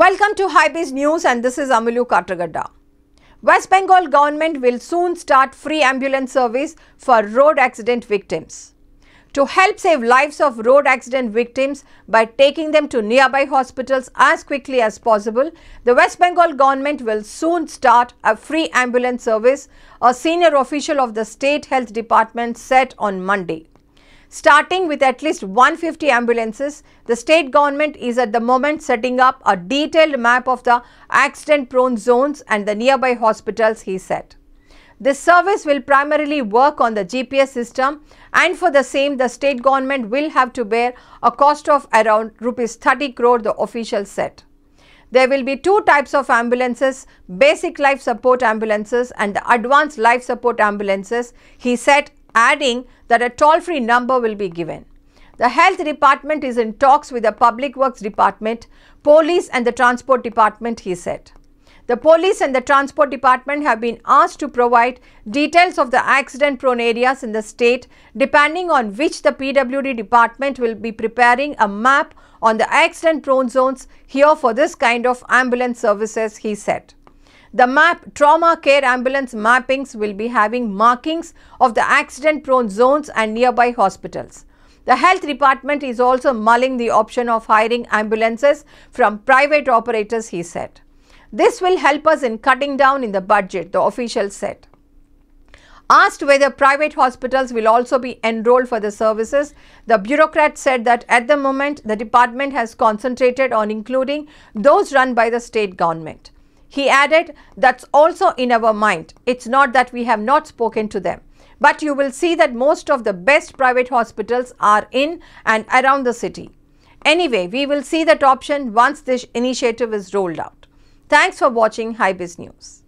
Welcome to Highbase News and this is Amulya Katragadda. West Bengal government will soon start free ambulance service for road accident victims. To help save lives of road accident victims by taking them to nearby hospitals as quickly as possible, the West Bengal government will soon start a free ambulance service, a senior official of the State Health Department said on Monday. Starting with at least 150 ambulances, the state government is at the moment setting up a detailed map of the accident-prone zones and the nearby hospitals, he said. This service will primarily work on the GPS system and for the same the state government will have to bear a cost of around rupees 30 crore the official said. There will be two types of ambulances, basic life support ambulances and the advanced life support ambulances, he said adding that a toll-free number will be given. The health department is in talks with the public works department, police and the transport department, he said. The police and the transport department have been asked to provide details of the accident prone areas in the state depending on which the PWD department will be preparing a map on the accident prone zones here for this kind of ambulance services, he said. The map trauma care ambulance mappings will be having markings of the accident prone zones and nearby hospitals. The health department is also mulling the option of hiring ambulances from private operators, he said. This will help us in cutting down in the budget, the official said. Asked whether private hospitals will also be enrolled for the services, the bureaucrat said that at the moment the department has concentrated on including those run by the state government. He added, that's also in our mind. It's not that we have not spoken to them. But you will see that most of the best private hospitals are in and around the city. Anyway, we will see that option once this initiative is rolled out. Thanks for watching HiBiz News.